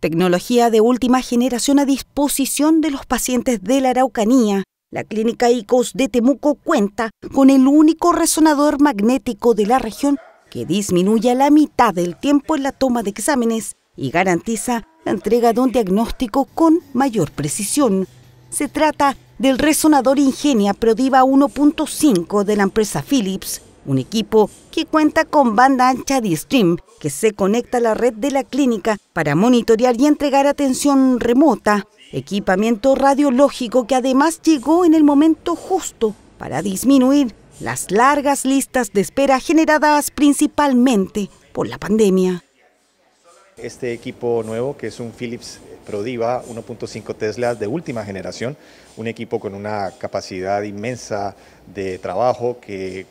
Tecnología de última generación a disposición de los pacientes de la Araucanía. La clínica ICOS de Temuco cuenta con el único resonador magnético de la región que disminuye la mitad del tiempo en la toma de exámenes y garantiza la entrega de un diagnóstico con mayor precisión. Se trata del resonador Ingenia Prodiva 1.5 de la empresa Philips, un equipo que cuenta con banda ancha de stream que se conecta a la red de la clínica para monitorear y entregar atención remota, equipamiento radiológico que además llegó en el momento justo para disminuir las largas listas de espera generadas principalmente por la pandemia. Este equipo nuevo, que es un Philips Prodiva 1.5 Tesla de última generación, un equipo con una capacidad inmensa de trabajo que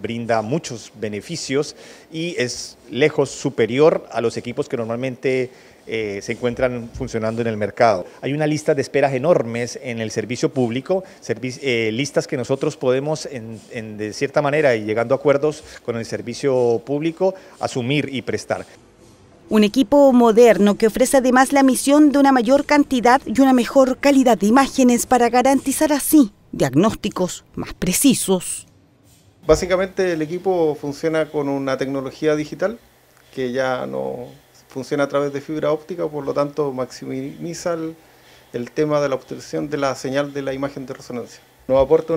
brinda muchos beneficios y es lejos superior a los equipos que normalmente eh, se encuentran funcionando en el mercado. Hay una lista de esperas enormes en el servicio público, eh, listas que nosotros podemos, de cierta manera, y llegando a acuerdos con el servicio público, asumir y prestar. Un equipo moderno que ofrece además la misión de una mayor cantidad y una mejor calidad de imágenes para garantizar así diagnósticos más precisos. Básicamente el equipo funciona con una tecnología digital que ya no funciona a través de fibra óptica, por lo tanto maximiza el, tema de la obtención de la señal de la imagen de resonancia. Nos aporta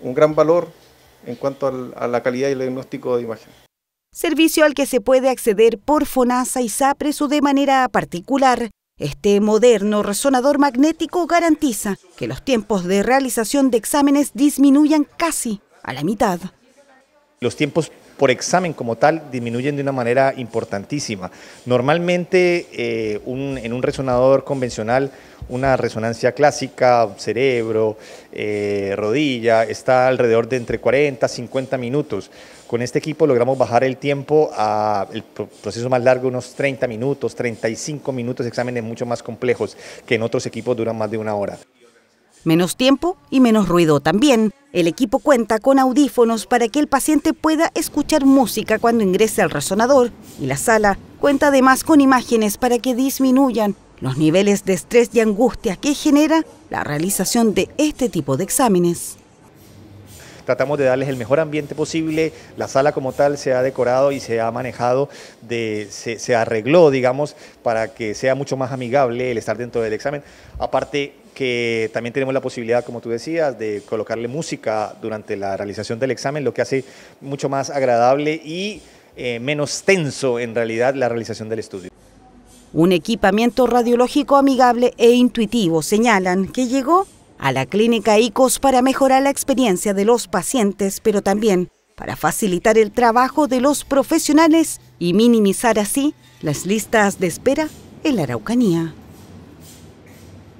un gran valor en cuanto a la calidad y el diagnóstico de imagen. Servicio al que se puede acceder por FONASA y o de manera particular. Este moderno resonador magnético garantiza que los tiempos de realización de exámenes disminuyan casi la mitad. Los tiempos por examen como tal disminuyen de una manera importantísima. Normalmente eh, en un resonador convencional, una resonancia clásica, cerebro, eh, rodilla, está alrededor de entre 40 a 50 minutos. Con este equipo logramos bajar el tiempo a el proceso más largo, unos 30 minutos, 35 minutos, exámenes mucho más complejos que en otros equipos duran más de una hora. Menos tiempo y menos ruido también. El equipo cuenta con audífonos para que el paciente pueda escuchar música cuando ingrese al resonador y la sala cuenta además con imágenes para que disminuyan los niveles de estrés y angustia que genera la realización de este tipo de exámenes tratamos de darles el mejor ambiente posible. La sala como tal se ha decorado y se ha manejado, de, se, se, arregló, digamos, para que sea mucho más amigable el estar dentro del examen. Aparte, que también tenemos la posibilidad, como tú decías, de colocarle música durante la realización del examen, lo que hace mucho más agradable y eh, menos tenso en realidad la realización del estudio. Un equipamiento radiológico amigable e intuitivo, señalan, que llegó a la clínica ICOS para mejorar la experiencia de los pacientes, pero también para facilitar el trabajo de los profesionales y minimizar así las listas de espera en la Araucanía.